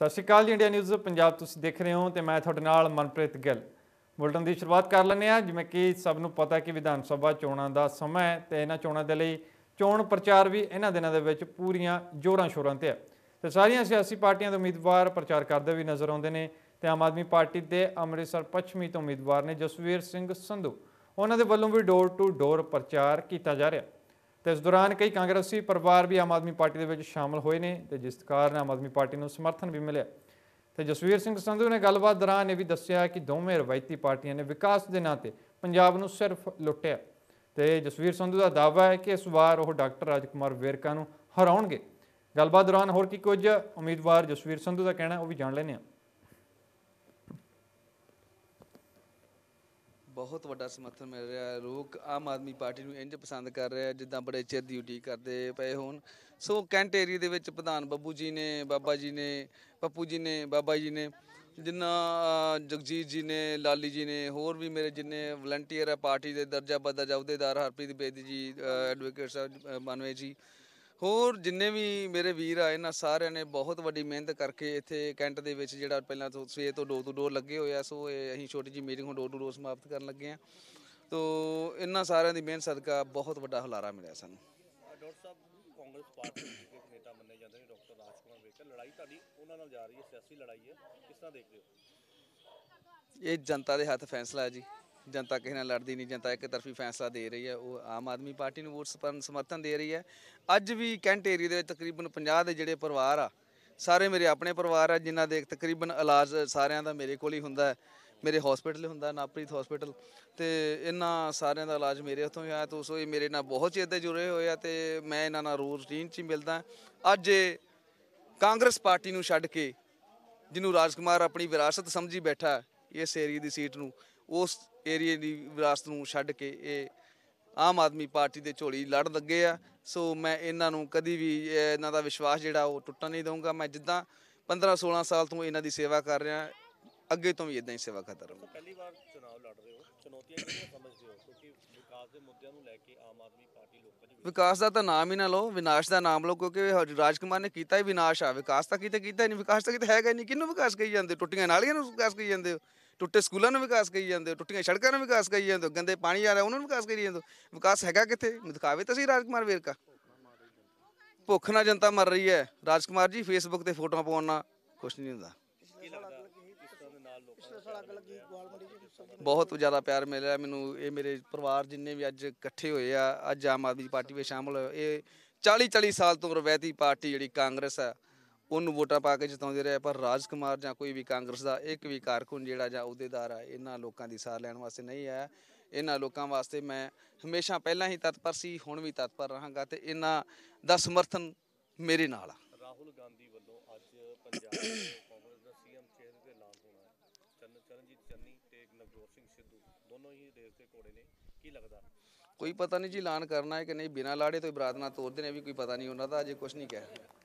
ਸਤਿ ਸ਼੍ਰੀ ਅਕਾਲ ਜੀ India news Punjab ਤੁਸੀਂ ਦੇਖ ਰਹੇ ਹੋ ਤੇ ਮੈਂ ਤੁਹਾਡੇ ਨਾਲ ਮਨਪ੍ਰੀਤ ਗਿੱਲ ਬੁਲਟਨ ਦੀ ਸ਼ੁਰੂਆਤ ਕਰ ਲੈਂਦੇ ਆ ਜਿਵੇਂ ਕਿ ਸਭ ਨੂੰ ਪਤਾ ਕਿ ਵਿਧਾਨ ਸਭਾ ਚੋਣਾਂ ਦਾ ਸਮਾਂ ਹੈ ਤੇ ਇਹਨਾਂ ਚੋਣਾਂ ਦੇ ਲਈ ਚੋਣ ਪ੍ਰਚਾਰ ਵੀ ਇਹਨਾਂ ਦਿਨਾਂ ਦੇ ਵਿੱਚ ਪੂਰੀਆਂ ਜ਼ੋਰਾਂ ਸ਼ੋਰਾਂ ਤੇ ਹੈ ਤੇ ਸਾਰੀਆਂ ਸਿਆਸੀ ਪਾਰਟੀਆਂ ਦੇ ਉਮੀਦਵਾਰ ਪ੍ਰਚਾਰ ਕਰਦੇ ਵੀ ਨਜ਼ਰ ਆਉਂਦੇ ਨੇ ਤੇ ਆਮ ਆਦਮੀ ਪਾਰਟੀ ਦੇ ਅੰਮ੍ਰਿਤਸਰ ਪੱਛਮੀ ਤੋਂ ਉਮੀਦਵਾਰ ਨੇ ਜਸਵੀਰ ਸਿੰਘ ਸੰਧੂ ਉਹਨਾਂ ਦੇ ਵੱਲੋਂ ਵੀ ਡੋਰ ਟੂ ਡੋਰ ਪ੍ਰਚਾਰ ਕੀਤਾ ਜਾ ਰਿਹਾ ਹੈ ਤੇ ਇਸ ਦੌਰਾਨ ਕਈ ਕਾਂਗਰਸੀ ਪਰਿਵਾਰ ਵੀ ਆਮ ਆਦਮੀ ਪਾਰਟੀ ਦੇ ਵਿੱਚ ਸ਼ਾਮਲ ਹੋਏ ਨੇ ਤੇ ਜਿਸ ਕਾਰਨ ਆਮ ਆਦਮੀ ਪਾਰਟੀ ਨੂੰ ਸਮਰਥਨ ਵੀ ਮਿਲਿਆ ਤੇ ਜਸਵੀਰ ਸਿੰਘ ਸੰਧੂ ਨੇ ਗੱਲਬਾਤ ਦੌਰਾਨ ਇਹ ਵੀ ਦੱਸਿਆ ਕਿ ਦੋਵੇਂ ਰਵਾਇਤੀ ਪਾਰਟੀਆਂ ਨੇ ਵਿਕਾਸ ਦੇ ਨਾਂ ਤੇ ਪੰਜਾਬ ਨੂੰ ਸਿਰਫ ਲੁੱਟਿਆ ਤੇ ਜਸਵੀਰ ਸੰਧੂ ਦਾ ਦਾਅਵਾ ਹੈ ਕਿ ਇਸ ਵਾਰ ਉਹ ਡਾਕਟਰ ਰਾਜਕੁਮਾਰ ਵੇਰਕਾ ਨੂੰ ਹਰਾਉਣਗੇ ਗੱਲਬਾਤ ਦੌਰਾਨ ਹੋਰ ਕੀ ਕੁਝ ਉਮੀਦਵਾਰ ਜਸਵੀਰ ਸੰਧੂ ਦਾ ਕਹਿਣਾ ਉਹ ਵੀ ਜਾਣ ਲੈਣੇ ਆ ਬਹੁਤ ਵੱਡਾ ਸਮਰਥਨ ਮਿਲ ਰਿਹਾ ਹੈ ਲੋਕ ਆਮ ਆਦਮੀ ਪਾਰਟੀ ਨੂੰ ਇੰਜ ਪਸੰਦ ਕਰ ਰਿਹਾ ਜਿੱਦਾਂ ਬੜੇ ਚਿਰ ਡਿਊਟੀ ਕਰਦੇ ਪਏ ਹੋਣ ਸੋ ਕੈਂਟ ਏਰੀਆ ਦੇ ਵਿੱਚ ਪ੍ਰਧਾਨ ਬੱਬੂ ਜੀ ਨੇ ਬਾਬਾ ਜੀ ਨੇ ਪੱਪੂ ਜੀ ਨੇ ਬਾਬਾ ਜੀ ਨੇ ਜਿੰਨਾ ਜਗਜੀਤ ਜੀ ਨੇ ਲਾਲੀ ਜੀ ਨੇ ਹੋਰ ਵੀ ਮੇਰੇ ਜਿੰਨੇ ਵਲੰਟੀਅਰ ਹੈ ਪਾਰਟੀ ਦੇ ਦਰਜਾ ਬੱਦਾ ਜਾਉਦੇਦਾਰ ਹਰਪ੍ਰੀਤ ਬੇਦੀ ਜੀ ਐਡਵੋਕੇਟ ਸਾਹਿਬ ਮਨਵੇ ਜੀ ਹੋਰ ਜਿੰਨੇ ਵੀ ਮੇਰੇ ਵੀਰ ਆਏ ਨਾ ਸਾਰਿਆਂ ਨੇ ਬਹੁਤ ਵੱਡੀ ਮਿਹਨਤ ਕਰਕੇ ਇੱਥੇ ਕੈਂਟ ਦੇ ਵਿੱਚ ਜਿਹੜਾ ਪਹਿਲਾਂ ਤੋਂ ਸਵੇਰ ਤੋਂ ਡੋਰ ਟੂ ਡੋਰ ਲੱਗੇ ਹੋਇਆ ਸੋ ਇਹ ਅਸੀਂ ਛੋਟੀ ਜੀ ਮੀਟਿੰਗ ਹੁਣ ਡੋਰ ਟੂ ਡੋਰ ਸਮਾਪਤ ਕਰਨ ਲੱਗੇ ਆ ਤੋ ਇਹਨਾਂ ਸਾਰਿਆਂ ਦੀ ਮਿਹਨਤ ਸਦਕਾ ਬਹੁਤ ਵੱਡਾ ਹੁਲਾਰਾ ਮਿਲਿਆ ਸਾਨੂੰ ਡਾਕਟਰ ਸਾਹਿਬ ਕਾਂਗਰਸ ਪਾਰਟੀ ਦੇ ਨੇਤਾ ਮੰਨੇ ਜਾਂਦੇ ਨੇ ਡਾਕਟਰ ਰਾਜ ਕੁਮਾਰ ਵੇਖੇ ਲੜਾਈ ਤੁਹਾਡੀ ਉਹਨਾਂ ਨਾਲ ਜਾ ਰਹੀ ਹੈ ਸਿਆਸੀ ਲੜਾਈ ਹੈ ਕਿਸ ਤਰ੍ਹਾਂ ਦੇਖਦੇ ਹੋ ਇਹ ਜਨਤਾ ਦੇ ਹੱਥ ਫੈਸਲਾ ਹੈ ਜੀ ਜਨਤਾ ਕਿਸੇ ਨਾਲ ਲੜਦੀ ਨਹੀਂ ਜਨਤਾ ਇੱਕ ਤਰਫੀ ਫੈਸਲਾ ਦੇ ਰਹੀ ਹੈ ਉਹ ਆਮ ਆਦਮੀ ਪਾਰਟੀ ਨੂੰ ਵੋਟ ਸਮਰਥਨ ਦੇ ਰਹੀ ਹੈ ਅੱਜ ਵੀ ਕੈਂਟ ਏਰੀਆ ਦੇ ਵਿੱਚ ਤਕਰੀਬਨ 50 ਦੇ ਜਿਹੜੇ ਪਰਿਵਾਰ ਆ ਸਾਰੇ ਮੇਰੇ ਆਪਣੇ ਪਰਿਵਾਰ ਆ ਜਿਨ੍ਹਾਂ ਦੇ ਤਕਰੀਬਨ ਇਲਾਜ ਸਾਰਿਆਂ ਦਾ ਮੇਰੇ ਕੋਲ ਹੀ ਹੁੰਦਾ ਹੈ ਮੇਰੇ ਹਸਪੀਟਲ ਹੁੰਦਾ ਨਾਪ੍ਰੀਤ ਹਸਪੀਟਲ ਤੇ ਇਹਨਾਂ ਸਾਰਿਆਂ ਦਾ ਇਲਾਜ ਮੇਰੇ ਹੱਥੋਂ ਹੀ ਆਇਆ ਤੋਂ ਸੋ ਇਹ ਮੇਰੇ ਨਾਲ ਬਹੁਤ ਚਿਰ ਦੇ ਜੁੜੇ ਹੋਏ ਆ ਤੇ ਮੈਂ ਇਹਨਾਂ ਨਾਲ ਰੋਜ਼ ਰੂਟੀਨ 'ਚ ਮਿਲਦਾ ਅੱਜ ਕਾਂਗਰਸ ਪਾਰਟੀ ਨੂੰ ਛੱਡ ਕੇ ਜਿਹਨੂੰ ਰਾਜਕੁਮਾਰ ਆਪਣੀ ਵਿਰਾਸਤ ਸਮਝੀ ਬੈਠਾ ਇਸ ਏਰੀਆ ਦੀ ਸੀਟ ਨੂੰ ਉਸ ਏਰੀਏ ਦੀ ਵਿਰਾਸਤ ਨੂੰ ਛੱਡ ਕੇ ਇਹ ਆਮ ਆਦਮੀ ਪਾਰਟੀ ਦੇ ਝੋਲੀ ਲੜ ਲੱਗੇ ਆ ਸੋ ਮੈਂ ਇਹਨਾਂ ਨੂੰ ਕਦੀ ਵੀ ਇਹਨਾਂ ਦਾ ਵਿਸ਼ਵਾਸ ਜਿਹੜਾ ਉਹ ਟੁੱਟਣ ਨਹੀਂ ਦਊਂਗਾ ਮੈਂ ਜਿੱਦਾਂ 15 16 ਸਾਲ ਤੋਂ ਇਹਨਾਂ ਦੀ ਸੇਵਾ ਕਰ ਰਿਹਾ ਅੱਗੇ ਤੋਂ ਵੀ ਇਦਾਂ ਹੀ ਸੇਵਾ ਕਰਦਾ ਰਹੂੰਗਾ ਪਹਿਲੀ ਵਾਰ ਚੋਣ ਲੜ ਰਹੇ ਹੋ ਚੁਣੌਤੀਆਂ ਕਿਹੜੀਆਂ ਸਮਝਦੇ ਹੋ ਕਿਉਂਕਿ ਵਿਕਾਸ ਦੇ ਮੁੱਦਿਆਂ ਨੂੰ ਲੈ ਕੇ ਆਮ ਆਦਮੀ ਪਾਰਟੀ ਲੋਕਾਂ ਦੀ ਵਿਕਾਸ ਦਾ ਤਾਂ ਨਾਮ ਹੀ ਨਾ ਲਓ ਵਿਨਾਸ਼ ਦਾ ਨਾਮ ਲਓ ਕਿਉਂਕਿ ਰਾਜਕੁਮਾਰ ਨੇ ਕੀਤਾ ਹੀ ਵਿਨਾਸ਼ ਆ ਵਿਕਾਸ ਤਾਂ ਕਿਤੇ ਕੀਤਾ ਨਹੀਂ ਵਿਕਾਸ ਤਾਂ ਕਿਤੇ ਹੈਗਾ ਨਹੀਂ ਕਿੰਨੂੰ ਵਿਕਾਸ ਕਹੀ ਜਾਂਦੇ ਟੁੱਟੀਆਂ ਨਾਲੀਆਂ ਨੂੰ ਵਿਕਾਸ ਕਹੀ ਜਾਂਦੇ ਹੋ ਟੁੱਟੇ ਸਕੂਲਾਂ ਨੂੰ ਵਿਕਾਸ ਕਹੀ ਜਾਂਦੇ ਹੋ ਟੁੱਟੀਆਂ ਸੜਕਾਂ ਨੂੰ ਵਿਕਾਸ ਕਹੀ ਜਾਂਦੇ ਹੋ ਗੰਦੇ ਪਾਣੀ ਆ ਰਿਹਾ ਉਹਨਾਂ ਨੂੰ ਵਿਕਾਸ ਕਹੀ ਜਾਂਦੇ ਹੋ ਵਿਕਾਸ ਹੈਗਾ ਕਿੱਥੇ ਦਿਖਾਵੇ ਤਾਂ ਸੀ ਰਾਜਕੁਮਾਰ ਵੇਰਕਾ ਭੁੱਖ ਨਾਲ ਜਨਤਾ ਮਰ ਰਹੀ ਹੈ ਰਾਜਕੁਮਾਰ ਜੀ ਫੇਸਬੁੱਕ ਤੇ ਫੋਟੋਆਂ ਪਾਉਣਾ ਕੁਝ ਨਹੀਂ ਹੁੰਦਾ ਸਾਲ ਅੱਗ ਲੱਗੀ ਮੰਡੀ ਬਹੁਤ ਜ਼ਿਆਦਾ ਪਿਆਰ ਮਿਲਿਆ ਮੈਨੂੰ ਇਹ ਮੇਰੇ ਪਰਿਵਾਰ ਜਿੰਨੇ ਵੀ ਅੱਜ ਇਕੱਠੇ ਹੋਏ ਆ ਅੱਜ ਆਮ ਆਦਮੀ ਪਾਰਟੀ ਵਿੱਚ ਸ਼ਾਮਲ ਇਹ 40 40 ਸਾਲ ਤੋਂ ਰਵੈਤੀ ਪਾਰਟੀ ਜਿਹੜੀ ਕਾਂਗਰਸ ਆ ਉਹਨੂੰ ਵੋਟਾਂ ਪਾ ਕੇ ਜਿਤਾਉਂਦੇ ਰਹੇ ਪਰ ਰਾਜਕੁਮਾਰ ਜਾਂ ਕੋਈ ਵੀ ਕਾਂਗਰਸ ਦਾ ਇੱਕ ਵੀ ਕਾਰਕੁਨ ਜਿਹੜਾ ਜਾਂ ਅਹੁਦੇਦਾਰ ਆ ਇਹਨਾਂ ਲੋਕਾਂ ਦੀ ਸਾਰ ਲੈਣ ਵਾਸਤੇ ਨਹੀਂ ਆ ਇਹਨਾਂ ਲੋਕਾਂ ਵਾਸਤੇ ਮੈਂ ਹਮੇਸ਼ਾ ਪਹਿਲਾਂ ਹੀ ਤਤਪਰ ਸੀ ਹੁਣ ਵੀ ਤਤਪਰ ਰਹਾਂਗਾ ਤੇ ਇਹਨਾਂ ਦਾ ਸਮਰਥਨ ਮੇਰੇ ਨਾਲ ਆ ਰਾਹੁਲ ਗਾਂਧੀ ਵੱਲੋਂ ਅੱਜ ਪੰਜਾਬ ਚਰਨਜੀਤ ਚੰਨੀ ਤੇ ਨਵਜੋਤ ਸਿੰਘ ਸਿੱਧੂ ਦੋਨੋਂ ਹੀ ਰੇਸ ਦੇ ਘੋੜੇ ਨੇ ਕੀ ਲੱਗਦਾ ਕੋਈ ਪਤਾ ਨਹੀਂ ਜੀ ਐਲਾਨ ਕਰਨਾ ਹੈ ਕਿ ਨਹੀਂ ਬਿਨਾ ਲਾੜੇ ਤੋਂ ਹੀ ਬਰਾਤ ਨਾਲ ਤੋਰਦੇ ਨੇ ਵੀ ਕੋਈ ਪਤਾ ਨਹੀਂ ਉਹਨਾਂ ਦਾ ਅਜੇ ਕੁਝ ਨਹੀਂ ਕਿਹਾ